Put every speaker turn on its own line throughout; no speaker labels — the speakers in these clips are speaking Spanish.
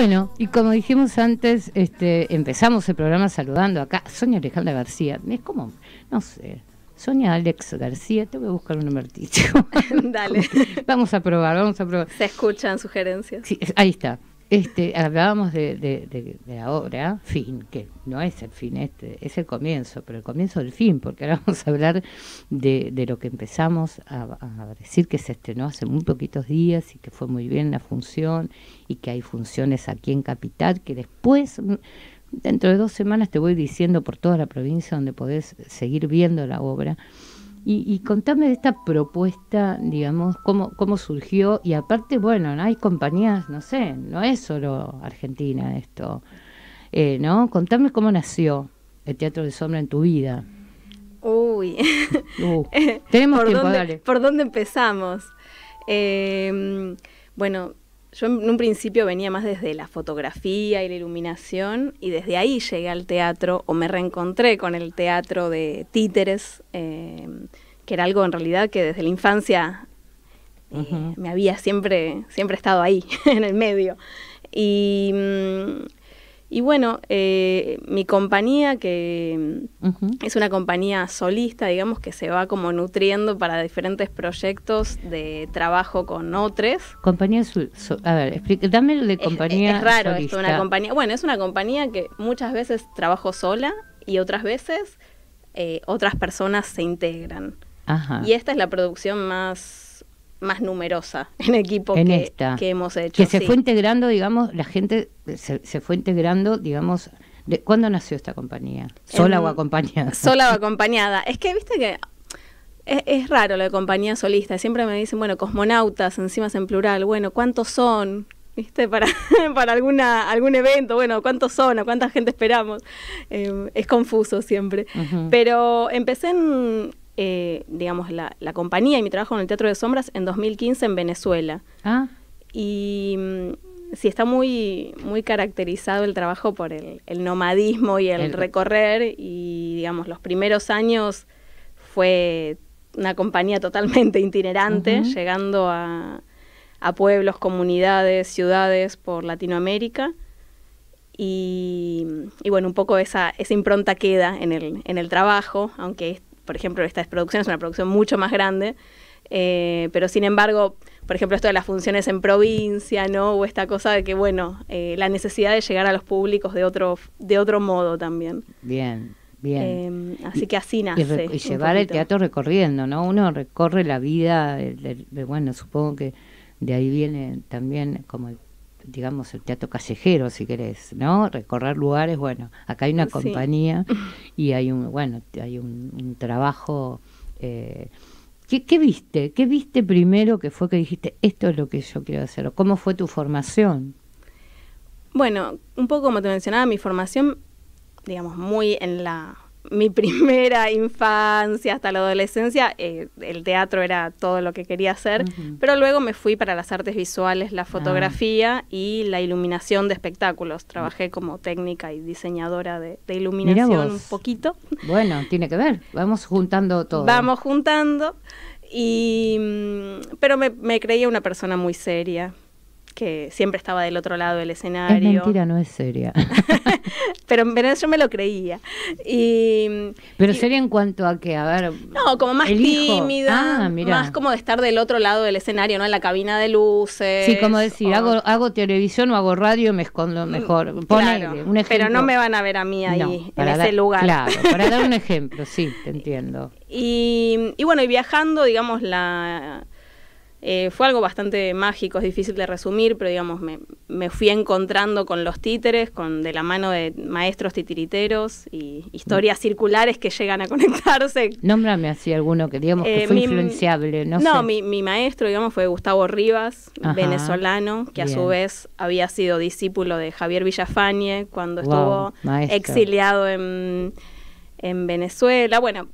Bueno, y como dijimos antes, este, empezamos el programa saludando acá a Sonia Alejandra García. Es como, no sé, Sonia Alex García, te voy a buscar un martillo Dale. vamos a probar, vamos a probar. Se
escuchan sugerencias. Sí,
ahí está. Este, hablábamos de, de, la obra, fin, que no es el fin, este, es el comienzo, pero el comienzo del fin, porque ahora vamos a hablar de, lo que empezamos a, a, decir que se estrenó hace muy poquitos días y que fue muy bien la función y que hay funciones aquí en Capital que después, mm, dentro de dos semanas te voy diciendo por toda la provincia donde podés seguir viendo la obra y, y, contame de esta propuesta, digamos, cómo, cómo surgió y aparte, bueno, hay compañías, no sé, no es solo Argentina esto, eh, ¿no? Contame cómo nació el Teatro de Sombra en tu vida. Uy, uh, tenemos ¿Por tiempo, dónde, dale.
¿Por dónde empezamos? Eh, bueno, yo en un principio venía más desde la fotografía y la iluminación y desde ahí llegué al teatro o me reencontré con el teatro de títeres, em, que era algo en realidad que desde la infancia eh, me había siempre, siempre estado ahí, en el medio. Y mm, y bueno, eh, mi compañía, que es una compañía solista, digamos, que se va como nutriendo para diferentes proyectos de trabajo con otros.
Compañía, solista? a ver, dame lo de compañía. solista. es raro es una compañía.
Bueno, es una compañía que muchas veces trabajo sola y otras veces eh, otras personas se integran. Y esta es la producción más más numerosa en equipo que, hemos hecho. Que se fue
integrando, digamos, la gente se, fue integrando, digamos, ¿cuándo nació esta compañía? ¿Sola o acompañada?
Sola o acompañada. Es que, viste que es, raro la compañía solista. Siempre me dicen, bueno, cosmonautas, encima en plural. Bueno, ¿cuántos son? ¿Viste? Para, para alguna, algún evento, bueno, ¿cuántos son? o cuánta gente esperamos? Eh, es confuso siempre. Pero empecé en, eh, digamos, la, la, compañía y mi trabajo en el Teatro de Sombras en 2015 en Venezuela. Ah. Y mm, sí, está muy, muy caracterizado el trabajo por el, nomadismo y el, recorrer y, digamos, los primeros años fue una compañía totalmente itinerante, llegando a, pueblos, comunidades, ciudades por Latinoamérica. Y, y, bueno, un poco esa, esa impronta queda en el, en el trabajo, aunque por ejemplo, esta producción es una producción mucho más grande, eh, pero sin embargo, por ejemplo, esto de las funciones en provincia, ¿no? O esta cosa de que, bueno, eh, la necesidad de llegar a los públicos de otro, de otro modo también.
Bien, bien.
Eh, así que así nace. Y, llevar el teatro
recorriendo, ¿no? Uno recorre la vida, bueno, supongo que de ahí viene también como el digamos, el teatro callejero, si querés, ¿no? Recorrer lugares, bueno, acá hay una compañía y hay un, bueno, hay un, trabajo... Eh, ¿Qué, viste? ¿Qué viste primero que fue que dijiste, esto es lo que yo quiero hacer? ¿Cómo fue tu formación?
Bueno, un poco como te mencionaba, mi formación, digamos, muy en la mi primera infancia hasta la adolescencia, eh, el teatro era todo lo que quería hacer, pero luego me fui para las artes visuales, la ah. fotografía y la iluminación de espectáculos. Trabajé como técnica y diseñadora de, iluminación un poquito.
Bueno, tiene que ver, vamos juntando todo. Vamos
juntando, y, mm, pero me creía una persona muy seria que siempre estaba del otro lado del escenario. Es mentira,
no es seria. pero, yo me lo creía. pero seria en cuanto a que, a ver.
No, como más tímida, ah, más como de estar del otro lado del escenario, ¿no? En la cabina de luces. Sí, como decir,
hago, televisión o hago radio, me escondo mm, mejor. claro, Pero no me
van a ver a mí ahí, en ese lugar. Claro, para dar un
ejemplo, sí, te entiendo.
y bueno, y viajando, digamos, la eh, fue algo bastante mágico, es difícil de resumir, pero digamos, me, fui encontrando con los títeres, con, de la mano de maestros titiriteros y historias circulares que llegan a conectarse.
Nómbrame así alguno que digamos eh, fue influenciable, no, no mi,
maestro, digamos, fue Gustavo Rivas, venezolano, que a su vez había sido discípulo de Javier Villafañe cuando estuvo exiliado en Venezuela. Bueno,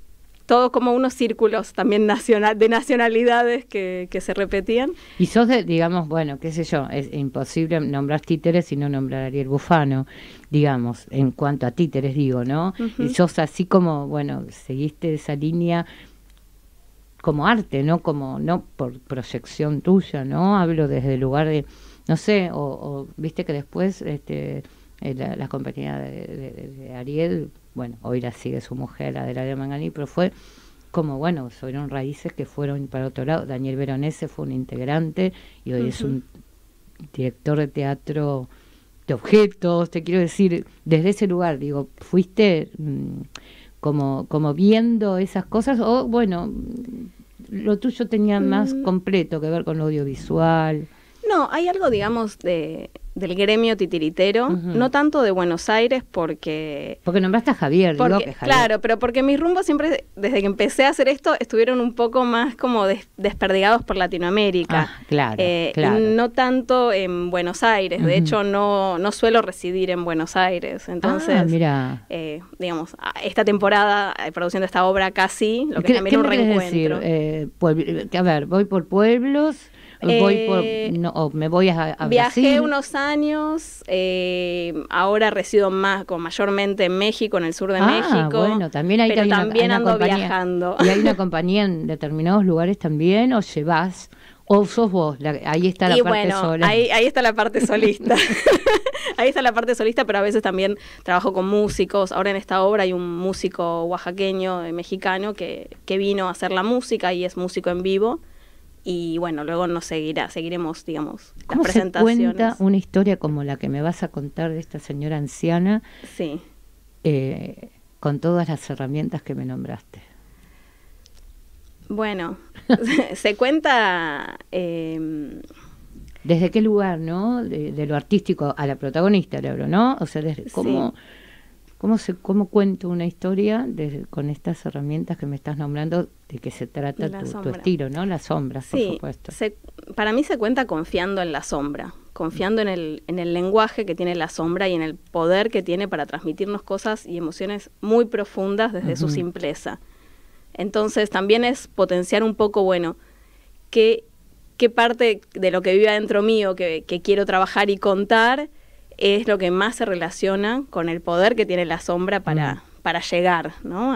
todo como unos círculos también nacional, de nacionalidades que, se repetían.
Y sos de, digamos, bueno, qué sé yo, es imposible nombrar títeres y no nombrar a Ariel Bufano, digamos, en cuanto a títeres digo, ¿no? Y sos así como, bueno, seguiste esa línea como arte, ¿no? Como, no por proyección tuya, ¿no? Hablo desde el lugar de, no sé, o, viste que después, este... Eh, la, compañía de Ariel bueno, hoy la sigue su mujer, la de de Mangani pero fue como, bueno, fueron raíces que fueron para otro lado. Daniel Veronese fue un integrante y hoy es un director de teatro de objetos, te quiero decir, desde ese lugar, digo, fuiste mm, como, como viendo esas cosas o, bueno, lo tuyo tenía más mm. completo que ver con lo audiovisual.
No, hay algo, digamos, de del gremio titiritero, no tanto de Buenos Aires porque...
Porque nombraste a Javier, Claro,
pero porque mis rumbos siempre, desde que empecé a hacer esto, estuvieron un poco más como desperdigados por Latinoamérica. Ah,
claro, eh, claro. no
tanto en Buenos Aires, de hecho no, no suelo residir en Buenos Aires, ah, entonces,
mira.
Eh, digamos, esta temporada, eh, produciendo esta obra casi, lo que es también un reencuentro.
Eh, a ver, voy por pueblos... Voy eh, me voy a, a Viajé
unos años, eh, ahora resido más, con mayormente en México, en el sur de ah, México. Bueno, también hay, pero también ando viajando. ¿Y hay una
compañía en determinados lugares también o llevas? ¿O sos vos? ahí está la parte Ahí,
está la parte solista. ahí está la parte solista, pero a veces también trabajo con músicos. Ahora en esta obra hay un músico oaxaqueño, eh, mexicano, que, que vino a hacer la música y es músico en vivo y bueno, luego nos seguirá, seguiremos, digamos, las presentación. cuenta una
historia como la que me vas a contar de esta señora anciana? Sí. Eh, con todas las herramientas que me nombraste.
Bueno, se cuenta... Em,
¿Desde qué lugar, no? De, lo artístico a la protagonista, le hablo, ¿no? O sea, ¿cómo, ¿Cómo, cuento una historia con estas herramientas que me estás nombrando de que se trata tu, estilo, ¿no? Las sombra, por supuesto.
para mí se cuenta confiando en la sombra, confiando en el, lenguaje que tiene la sombra y en el poder que tiene para transmitirnos cosas y emociones muy profundas desde su simpleza. Entonces también es potenciar un poco, bueno, qué, qué parte de lo que vive adentro mío que, que quiero trabajar y contar es lo que más se relaciona con el poder que tiene la sombra para, mm. para llegar, ¿no?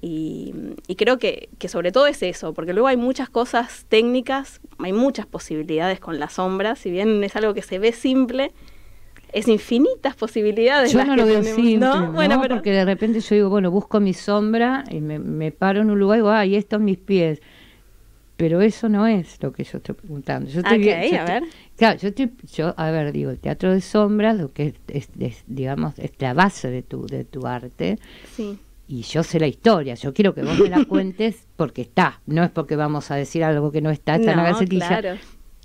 y, creo que, sobre todo es eso, porque luego hay muchas cosas técnicas, hay muchas posibilidades con la sombra, si bien es algo que se ve simple, es infinitas posibilidades. Yo no lo veo simple,
porque de repente yo digo, bueno, busco mi sombra y me, paro en un lugar y digo, ay, esto estos mis pies pero eso no es lo que yo estoy preguntando. Yo ah, a ver. Claro, yo, a ver, digo, el teatro de sombras, lo que es, digamos, es la base de tu, de tu arte. Sí. Y yo sé la historia, yo quiero que vos me la cuentes porque está, no es porque vamos a decir algo que no está, está Claro.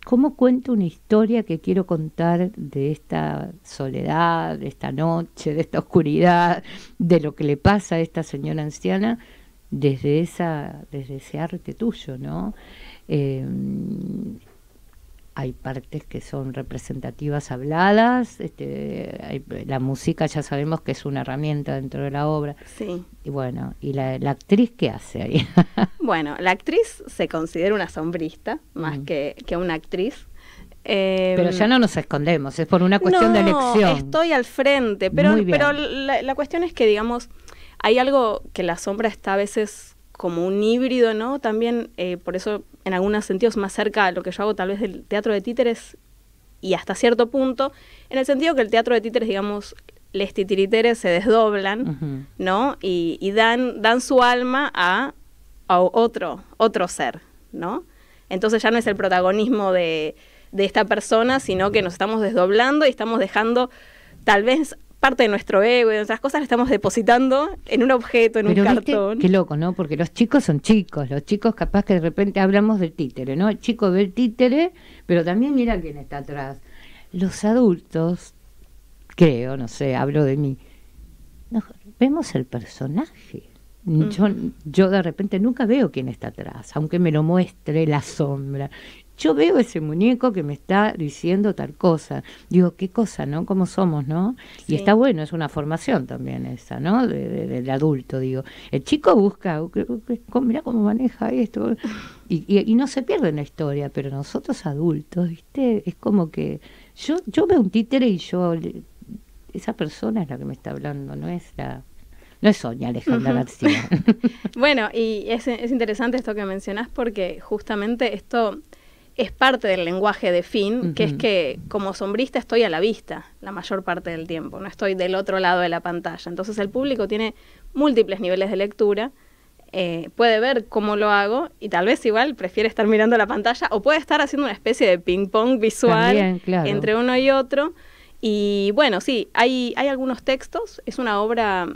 ¿Cómo cuento una historia que quiero contar de esta soledad, de esta noche, de esta oscuridad, de lo que le pasa a esta señora anciana? desde, esa, desde ese arte tuyo, ¿no? Em, hay partes que son representativas habladas, este, la música ya sabemos que es una herramienta dentro de la obra. Sí. Y bueno, ¿y la, actriz qué hace ahí?
bueno, la actriz se considera una sombrista más mm. que, una actriz. pero em, ya no
nos escondemos, es por una cuestión de elección.
Estoy al frente, pero, pero la cuestión es que, digamos, hay algo que la sombra está a veces como un híbrido, ¿no? También, eh, por eso en algunos sentidos más cerca a lo que yo hago tal vez del teatro de títeres y hasta cierto punto, en el sentido que el teatro de títeres, digamos, les titiriteres se desdoblan, ¿no? Y, dan, dan su alma a, otro, otro ser, ¿no? Entonces ya no es el protagonismo de esta persona, sino que nos estamos desdoblando y estamos dejando tal vez parte de nuestro ego y de cosas, lo estamos depositando en un objeto, en un cartón. Qué
loco, ¿no? Porque los chicos son chicos, los chicos capaz que de repente hablamos del títere, ¿no? El chico ve el títere, pero también mira quién está atrás. Los adultos, creo, no sé, hablo de mí, vemos el personaje. Mm. Yo, yo, de repente nunca veo quién está atrás, aunque me lo muestre la sombra yo veo ese muñeco que me está diciendo tal cosa. Digo, qué cosa, ¿no? ¿Cómo somos, no? Y está bueno, es una formación también esa, ¿no? del adulto, digo. El chico busca, mira cómo maneja esto. Y, no se pierde en la historia, pero nosotros adultos, ¿viste? Es como que yo, yo veo un títere y yo, esa persona es la que me está hablando, no es la... No es Sonia Alejandra García.
bueno, y es, es interesante esto que mencionás porque justamente esto es parte del lenguaje de Finn, que es que como sombrista estoy a la vista la mayor parte del tiempo, no estoy del otro lado de la pantalla. Entonces el público tiene múltiples niveles de lectura, eh, puede ver cómo lo hago y tal vez igual prefiere estar mirando la pantalla o puede estar haciendo una especie de ping-pong visual entre uno y otro. Y bueno, sí, hay, hay algunos textos, es una obra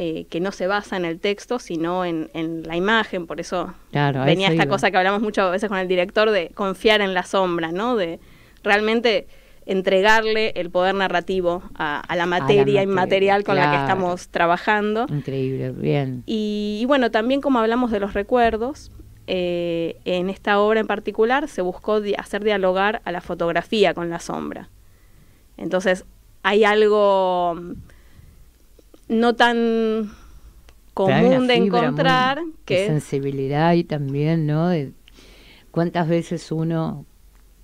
eh, que no se basa en el texto, sino en, la imagen. Por eso
venía esta cosa que
hablamos muchas veces con el director de confiar en la sombra, ¿no? De realmente entregarle el poder narrativo a, la materia, inmaterial con la que estamos trabajando.
Increíble, bien.
Y, bueno, también como hablamos de los recuerdos, eh, en esta obra en particular se buscó hacer dialogar a la fotografía con la sombra. Entonces, hay algo no tan común de encontrar que
sensibilidad y también no cuántas veces uno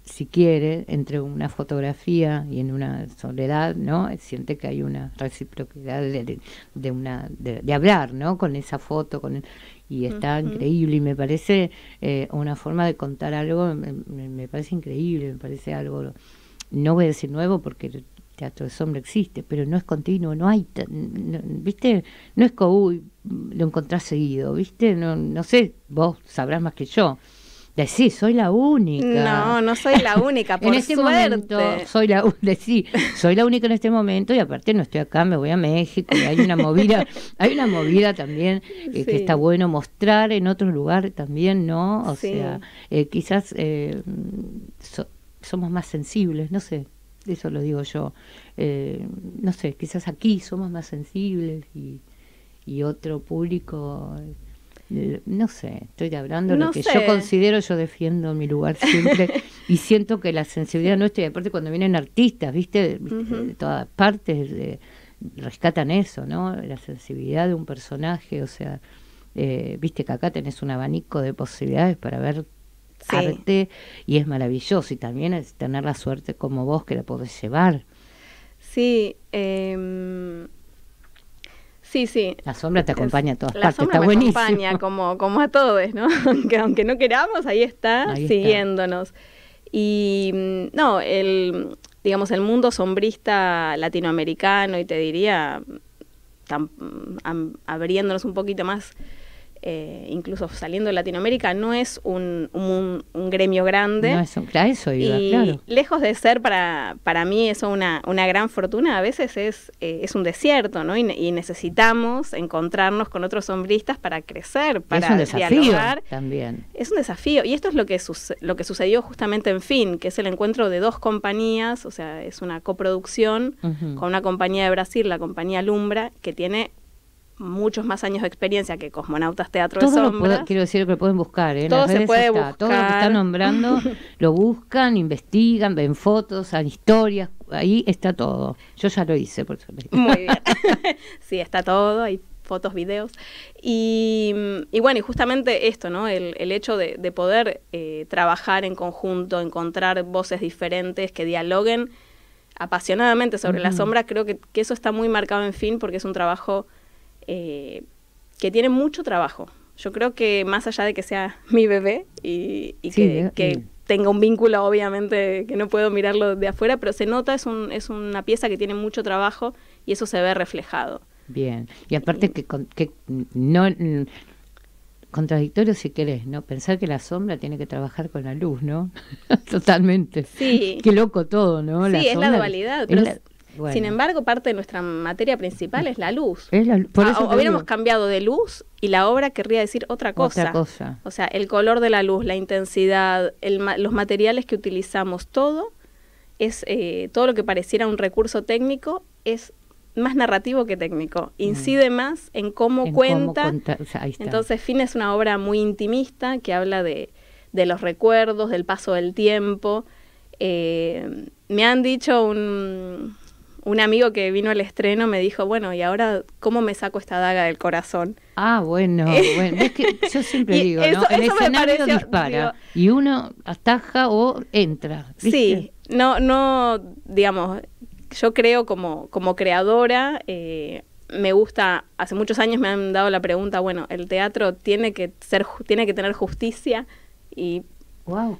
si quiere entre una fotografía y en una soledad no siente que hay una reciprocidad de, una de, hablar no con esa foto con y está increíble y me parece eh, una forma de contar algo me, me, parece increíble me parece algo no voy a decir nuevo porque teatro de sombra existe, pero no es continuo, no hay, ¿viste? No es como, uy, lo encontrás seguido, ¿viste? No, no sé, vos sabrás más que yo. Decís, soy la única. No,
no soy la única, por en este Momento,
soy la soy la única en este momento y aparte no estoy acá, me voy a México, y hay una movida, hay una movida también eh, que está bueno mostrar en otro lugar también, ¿no? O sea, eh, quizás eh, somos más sensibles, no sé eso lo digo yo. Eh, no sé, quizás aquí somos más sensibles y, otro público eh, no sé, estoy hablando de lo que yo considero, yo defiendo mi lugar siempre y siento que la sensibilidad nuestra, y aparte cuando vienen artistas, viste, de todas partes eh, rescatan eso, ¿no? La sensibilidad de un personaje, o sea, viste que acá tenés un abanico de posibilidades para ver arte y es maravilloso y también es tener la suerte como vos que la podés llevar. Sí, em,
sí, sí. La
sombra te acompaña a todas la sombra está me acompaña
como, como a todos, ¿no? aunque, aunque no queramos, ahí está siguiéndonos. Y mm, no, el, digamos, el mundo sombrista latinoamericano y te diría, abriéndonos un poquito más eh, incluso saliendo de Latinoamérica, no es un, gremio grande. No es un, claro, eso, iba, y claro. Lejos de ser para, para mí eso una, una gran fortuna, a veces es, eh, es un desierto, ¿no? Y, necesitamos encontrarnos con otros sombristas para crecer, para es un desafío También. Es un desafío. Y esto es lo que, lo que sucedió justamente en Fin, que es el encuentro de dos compañías, o sea, es una coproducción con una compañía de Brasil, la compañía Lumbra, que tiene muchos más años de experiencia que Cosmonautas Teatro de quiero
decir que lo pueden buscar, ¿eh? Todo lo que están nombrando lo buscan, investigan, ven fotos, hay historias, ahí está todo. Yo ya lo hice, por supuesto. Muy bien.
sí, está todo, hay fotos, videos. Y, bueno, y justamente esto, ¿no? El, hecho de, poder eh, trabajar en conjunto, encontrar voces diferentes que dialoguen apasionadamente sobre la sombra, creo que, que eso está muy marcado en fin porque es un trabajo eh, que tiene mucho trabajo. Yo creo que más allá de que sea mi bebé y, que, eh, tenga un vínculo, obviamente, que no puedo mirarlo de afuera, pero se nota, es, es una pieza que tiene mucho trabajo y eso se ve reflejado.
Bien, y aparte que, no mm, contradictorio si querés, ¿no? Pensar que la sombra tiene que trabajar con la luz, ¿no? Totalmente. Sí. Qué loco todo, ¿no? sí, es la dualidad. Sin embargo,
parte de nuestra materia principal es la luz.
Ah, hubiéramos
cambiado de luz y la obra querría decir otra cosa. O sea, el color de la luz, la intensidad, los materiales que utilizamos, todo es eh, todo lo que pareciera un recurso técnico es más narrativo que técnico, mm. incide más en cómo cuenta. Entonces, Fin es una obra muy intimista que habla de, los recuerdos, del paso del tiempo. Eh, me han dicho un, un amigo que vino al estreno me dijo, bueno, ¿y ahora cómo me saco esta daga del corazón?
Ah, bueno, Es que yo siempre digo, ¿no? El escenario dispara y uno ataja o entra. Sí,
no, no, digamos, yo creo como, como creadora, eh, me gusta, hace muchos años me han dado la pregunta, bueno, ¿el teatro tiene que ser, tiene que tener justicia? Y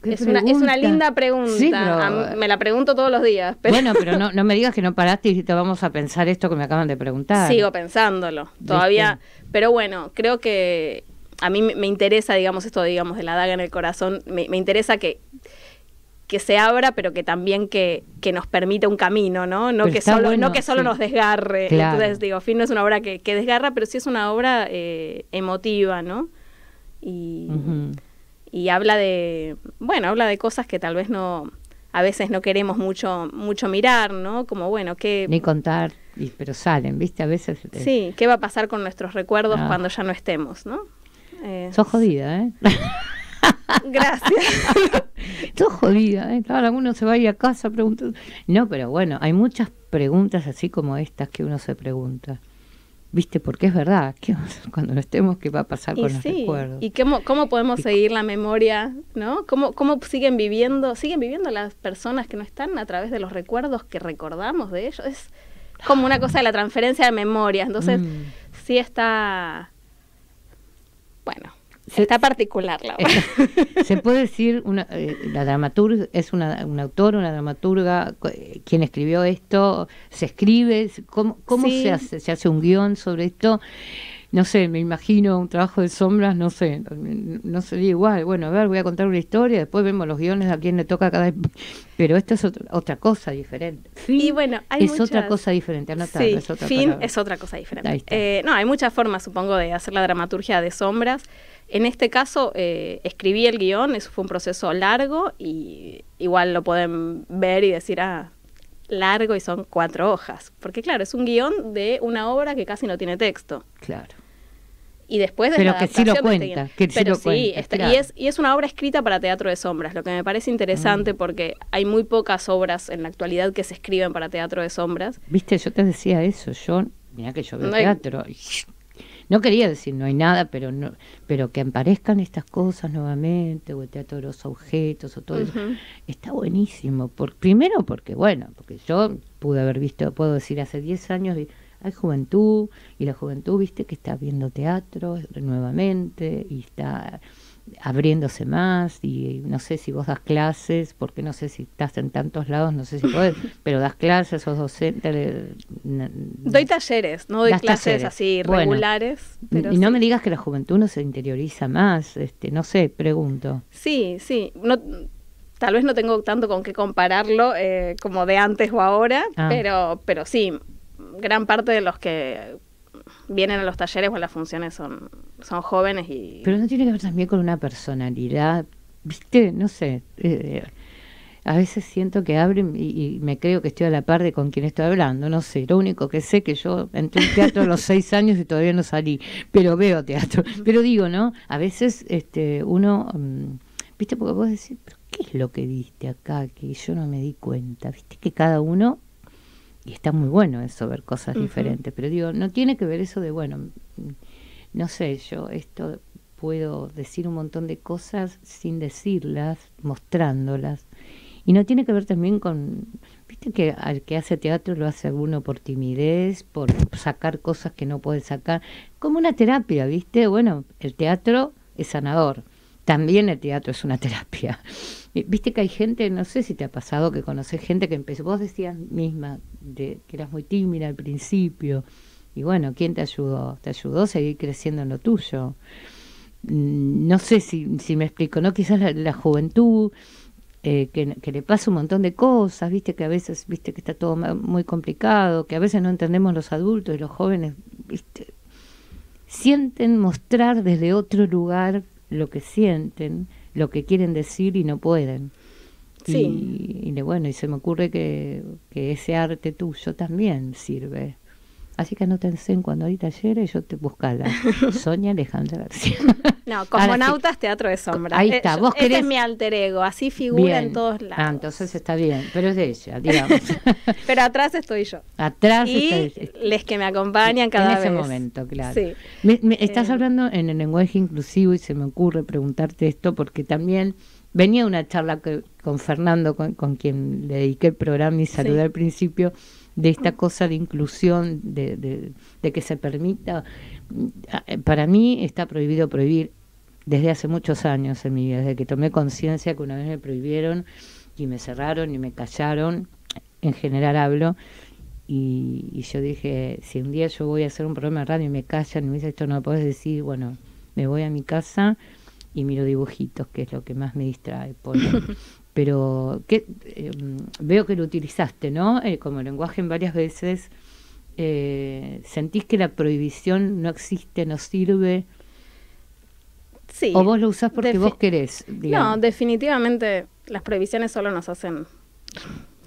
es, una, es, una, linda pregunta. Eh,
me la pregunto todos los días. Bueno, pero
no, me digas que no paraste y te vamos a pensar esto que me acaban de preguntar. Sigo
pensándolo, todavía. Pero bueno, creo que a mí me interesa, digamos, esto, digamos, de la daga en el corazón. Me, interesa que, que se abra, pero que también que, nos permita un camino, ¿no? No que solo, no que solo nos desgarre. Entonces, digo, Fin no es una obra que, desgarra, pero sí es una obra eh, emotiva, ¿no? Y y habla de, bueno, habla de cosas que tal vez no, a veces no queremos mucho, mucho mirar, ¿no? Como, bueno, qué... Ni
contar, y, pero salen, ¿viste? A veces... Eh, sí,
¿qué va a pasar con nuestros recuerdos ah. cuando ya no estemos, ¿no? Eh, Sos
jodida, ¿eh? Gracias. Sos jodida, ¿eh? Claro, uno se va a ir a casa preguntando. No, pero bueno, hay muchas preguntas así como estas que uno se pregunta. ¿Viste? Porque es verdad, que cuando no estemos, ¿qué va a pasar con los recuerdos? ¿Y cómo,
podemos seguir la memoria? ¿no? ¿Cómo, ¿Cómo siguen viviendo siguen viviendo las personas que no están a través de los recuerdos que recordamos de ellos? Es como una cosa de la transferencia de memoria. Entonces, mm. sí está... Bueno, se, Está particular la eh,
Se puede decir, una, eh, la dramaturga es una, un autor, una dramaturga, eh, quien escribió esto, se escribe, ¿cómo, se, hace, se hace un guión sobre esto? no sé, me imagino un trabajo de sombras, no sé, no sería igual. Bueno, a ver, voy a contar una historia, después vemos los guiones a quién le toca cada. Pero esto es otra, cosa diferente.
es otra cosa diferente, es otra Fin es otra cosa diferente. no, hay muchas formas, supongo, de hacer la dramaturgia de sombras. En este caso eh, escribí el guión, eso fue un proceso largo y igual lo pueden ver y decir, ah, largo y son cuatro hojas. Porque claro, es un guión de una obra que casi no tiene texto. Claro. Y después de Pero que sí lo este cuenta. Que sí lo cuenta, y, es, y es una obra escrita para teatro de sombras, lo que me parece interesante mm. porque hay muy pocas obras en la actualidad que se escriben para teatro de sombras.
Viste, yo te decía eso, yo, mira que yo veo teatro, no quería decir no hay nada, pero no, pero que aparezcan estas cosas nuevamente, o el teatro de los objetos, o todo eso, está buenísimo. Por, primero porque, bueno, porque yo pude haber visto, puedo decir, hace 10 años hay juventud, y la juventud, viste, que está viendo teatro nuevamente, y está abriéndose más y no sé si vos das clases, porque no sé si estás en tantos lados, no sé si podés, pero das clases, sos docente. Eh, doy
talleres, no doy clases así regulares. y no me
digas que la juventud no se interioriza más, este, no sé, pregunto.
Sí, sí, no, tal vez no tengo tanto con qué compararlo eh, como de antes o ahora, ah. pero, pero sí, gran parte de los que vienen a los talleres o a las funciones son, son jóvenes y... Pero
no tiene que ver también con una personalidad, viste, no sé. Eh, a veces siento que abren y, me creo que estoy a la par de con quien estoy hablando, no sé, lo único que sé que yo entré en teatro a los seis años y todavía no salí, pero veo teatro. Pero digo, ¿no? A veces este uno, mm, viste, porque vos decís, qué es lo que viste acá que yo no me di cuenta? Viste que cada uno y está muy bueno eso, ver cosas diferentes, pero digo, no tiene que ver eso de, bueno, no sé, yo esto puedo decir un montón de cosas sin decirlas, mostrándolas. Y no tiene que ver también con, viste que al que hace teatro lo hace alguno por timidez, por sacar cosas que no puede sacar, como una terapia, viste, bueno, el teatro es sanador también el teatro es una terapia. Viste que hay gente, no sé si te ha pasado que conoces gente que empezó, vos decías misma de, que eras muy tímida al principio, y bueno, ¿quién te ayudó? Te ayudó a seguir creciendo en lo tuyo. Mm, no sé si, me explico, ¿no? Quizás la, juventud, eh, que, que, le pasa un montón de cosas, viste que a veces, viste que está todo muy complicado, que a veces no entendemos los adultos y los jóvenes, viste, sienten mostrar desde otro lugar lo que sienten, lo que quieren decir y no pueden. Sí. Y, bueno, y se me ocurre que, que ese arte tuyo también sirve Así que no te en cuando ahorita y yo te buscala. Sonia Alejandra García.
No, Cosmonautas, Teatro de Sombra. Ahí está, eh, vos Este es mi alter ego, así figura en todos ah, lados. Ah,
entonces está bien, pero es de ella, digamos.
pero atrás estoy yo.
Atrás y
les que me acompañan cada vez. En ese momento, claro.
Me, estás eh, hablando en el lenguaje inclusivo y se me ocurre preguntarte esto porque también venía una charla con Fernando, con, quien le dediqué el programa y saludé al principio de esta cosa de inclusión, de, de, que se permita. Para mí está prohibido prohibir desde hace muchos años en mi vida, desde que tomé conciencia que una vez me prohibieron y me cerraron y me callaron, en general hablo, y, yo dije, si un día yo voy a hacer un programa de radio y me callan y me dicen esto no lo podés decir, bueno, me voy a mi casa y miro dibujitos, que es lo que más me distrae. pero que, em, veo que lo utilizaste, ¿no? Eh, como lenguaje en varias veces, eh, ¿sentís que la prohibición no existe, no sirve? Sí. ¿O vos lo usás porque vos querés? No,
definitivamente las prohibiciones solo nos hacen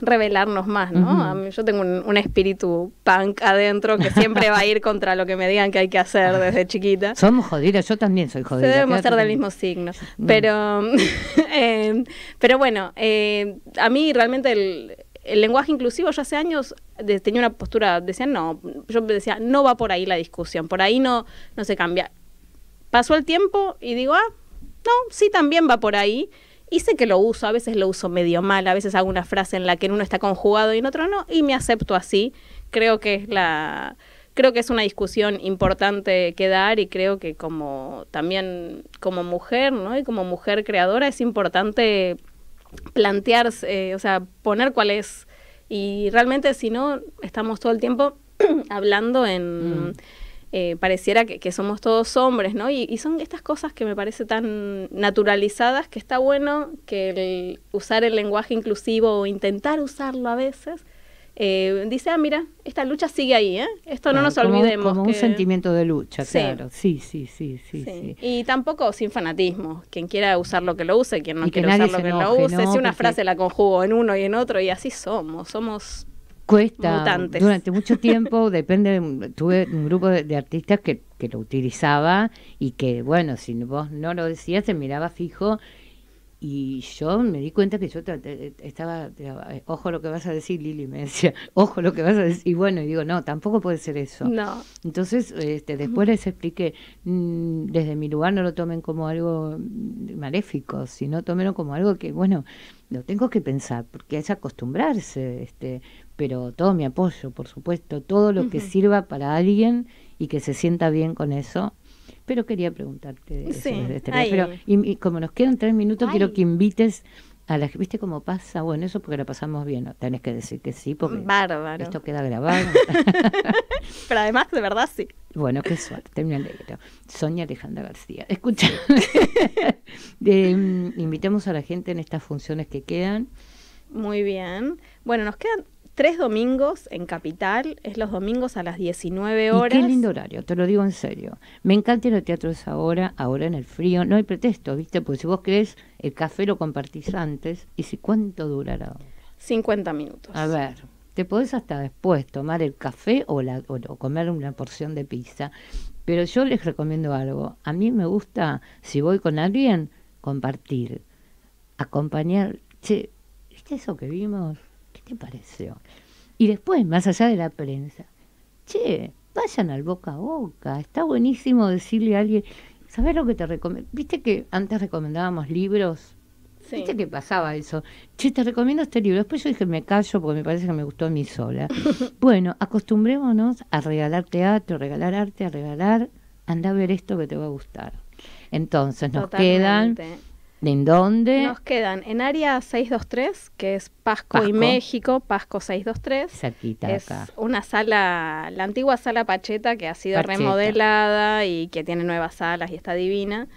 revelarnos más, ¿no? yo tengo un, espíritu punk adentro que siempre va a ir contra lo que me digan que hay que hacer ah. desde chiquita.
Somos jodidas, yo también soy jodida. Debemos ser del mismo
signo, pero, em, pero bueno, eh, a mí realmente el, lenguaje inclusivo, ya hace años tenía una postura, decían no, yo decía, no va por ahí la discusión, por ahí no, no se cambia. Pasó el tiempo y digo, ah, no, sí también va por ahí, y sé que lo uso, a veces lo uso medio mal, a veces hago una frase en la que en uno está conjugado y en otro no, y me acepto así. Creo que es la creo que es una discusión importante que dar y creo que como también como mujer, ¿no? Y como mujer creadora es importante plantearse, eh, o sea, poner cuál es y realmente si no estamos todo el tiempo hablando en mm. Eh, pareciera que, somos todos hombres, ¿no? Y, son estas cosas que me parece tan naturalizadas que está bueno que usar el lenguaje inclusivo o intentar usarlo a veces. Eh, dice, ah, mira, esta lucha sigue ahí, ¿eh? Esto no nos olvidemos. Como un sentimiento
de lucha, claro. Sí sí, sí, sí,
Y tampoco sin fanatismo. Quien quiera usar lo que lo use, quien no quiera usar lo que lo use. si una frase la conjugo en uno y en otro, y así somos. Somos
cuesta durante mucho tiempo, depende, tuve un grupo de, artistas que, que, lo utilizaba y que, bueno, si vos no lo decías, te miraba fijo y yo me di cuenta que yo estaba, ojo lo que vas a decir, Lili me decía, ojo lo que vas a decir, y bueno, y digo, no, tampoco puede ser eso. Entonces, este, después les expliqué, mm, desde mi lugar no lo tomen como algo maléfico, sino tómenlo como algo que, bueno, lo tengo que pensar, porque es acostumbrarse, este, pero todo mi apoyo, por supuesto, todo lo que sirva para alguien y que se sienta bien con eso. Pero quería preguntarte este pero, y, como nos quedan tres minutos, quiero que invites a la ¿Viste cómo pasa? Bueno, eso porque la pasamos bien. ¿no? Tenés que decir que sí, porque esto queda grabado. pero además, de verdad, sí. Bueno, qué suerte, me alegro. Sonia Alejandra García. Escucha, mm, invitemos a la gente en estas funciones que quedan.
Muy bien. Bueno, nos quedan tres domingos en Capital, es los domingos a las 19 horas. Y qué lindo
horario, te lo digo en serio. Me encanta ir a teatros ahora, ahora en el frío, no hay pretexto, ¿viste? Porque si vos querés, el café lo compartís antes, y si cuánto durará. 50 minutos. A ver, te podés hasta después tomar el café o, la, o, comer una porción de pizza, pero yo les recomiendo algo. A mí me gusta, si voy con alguien, compartir, acompañar. Che, ¿viste eso que vimos? ¿Qué pareció? Y después, más allá de la prensa, che, vayan al boca a boca, está buenísimo decirle a alguien, ¿sabes lo que te recomiendo? Viste que antes recomendábamos libros, sí. viste que pasaba eso, che, te recomiendo este libro, después yo dije, me callo porque me parece que me gustó a mí sola. bueno, acostumbrémonos a regalar teatro, regalar arte, a regalar, anda a ver esto que te va a gustar. Entonces nos quedan ¿De dónde?
Nos quedan en área 623, que es Pasco, y México, Pasco 623. Cerquita es una sala, la antigua sala Pacheta que ha sido remodelada y que tiene nuevas salas y está divina.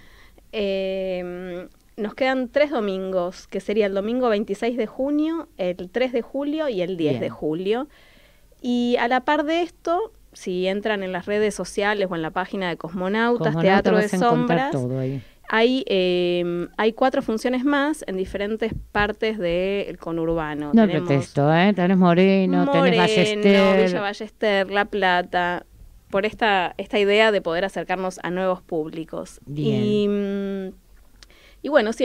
Eh, nos quedan tres domingos, que sería el domingo 26 de junio, el 3 de julio y el 10 de julio. Y a la par de esto, si entran en las redes sociales o en la página de Cosmonautas, Teatro de Sombras, todo ahí. Hay, eh, hay cuatro funciones más en diferentes partes del conurbano. No tenemos
¿eh? Tenés Moreno, Moreno tenés Villa
Ballester, La Plata, por esta, esta idea de poder acercarnos a nuevos públicos. Bien. Y, mm, bueno, sí,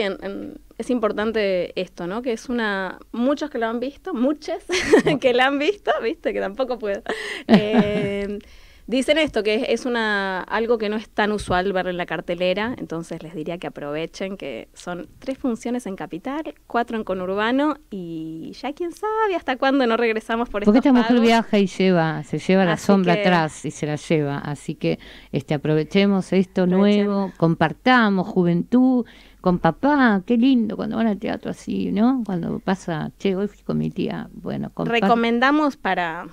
es importante esto, ¿no? Que es una... Muchos que lo han visto, muchas que la han visto, viste, que tampoco puedo. Eh, Dicen esto, que es una, algo que no es tan usual ver en la cartelera, entonces les diría que aprovechen, que son tres funciones en Capital, cuatro en Conurbano y ya quién sabe hasta cuándo no regresamos por Porque esta mujer viaja
y lleva, se lleva la sombra atrás y se la lleva, así que este aprovechemos esto nuevo, compartamos juventud con papá, qué lindo cuando van al teatro así, ¿no? Cuando pasa, che, hoy fui con mi tía, bueno, Recomendamos
para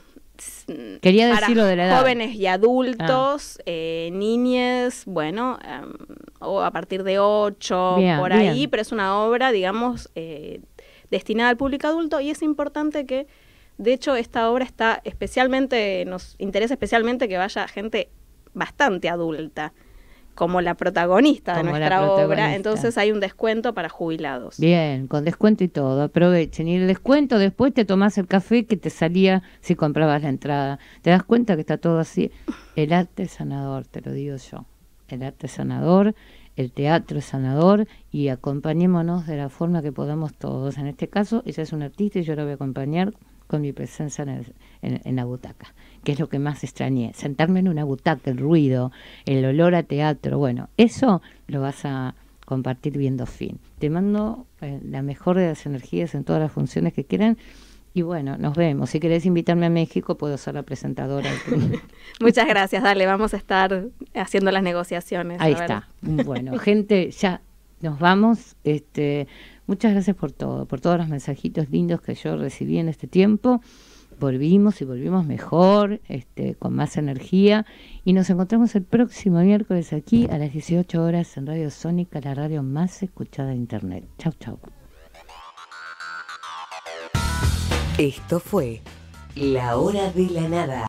Quería para de la edad. Jóvenes y adultos, eh, niñes, bueno, em, o a partir de 8, por ahí, pero es una obra, digamos, eh, destinada al público adulto y es importante que, de hecho, esta obra está especialmente, nos interesa especialmente que vaya gente bastante adulta como la protagonista de nuestra obra, entonces hay un descuento para jubilados.
Bien, con descuento y todo, aprovechen. Y el descuento después te tomás el café que te salía si comprabas la entrada. Te das cuenta que está todo así. El arte sanador, te lo digo yo. El arte sanador, el teatro sanador y acompañémonos de la forma que podamos todos. En este caso, ella es una artista y yo la voy a acompañar con mi presencia en, la butaca, que es lo que más extrañé. Sentarme en una butaca, el ruido, el olor a teatro, bueno, eso lo vas a compartir viendo fin. Te mando eh, la mejor de las energías en todas las funciones que quieran. Y bueno, nos vemos. Si querés invitarme a México, puedo ser la presentadora. Muchas gracias,
dale, vamos a estar haciendo las negociaciones. Ahí está.
Bueno, gente, ya nos vamos. Este, Muchas gracias por todo, por todos los mensajitos lindos que yo recibí en este tiempo. Volvimos y volvimos mejor, este, con más energía. Y nos encontramos el próximo miércoles aquí a las 18 horas en Radio Sónica, la radio más escuchada de Internet. Chau, chau. Esto fue La Hora de la Nada.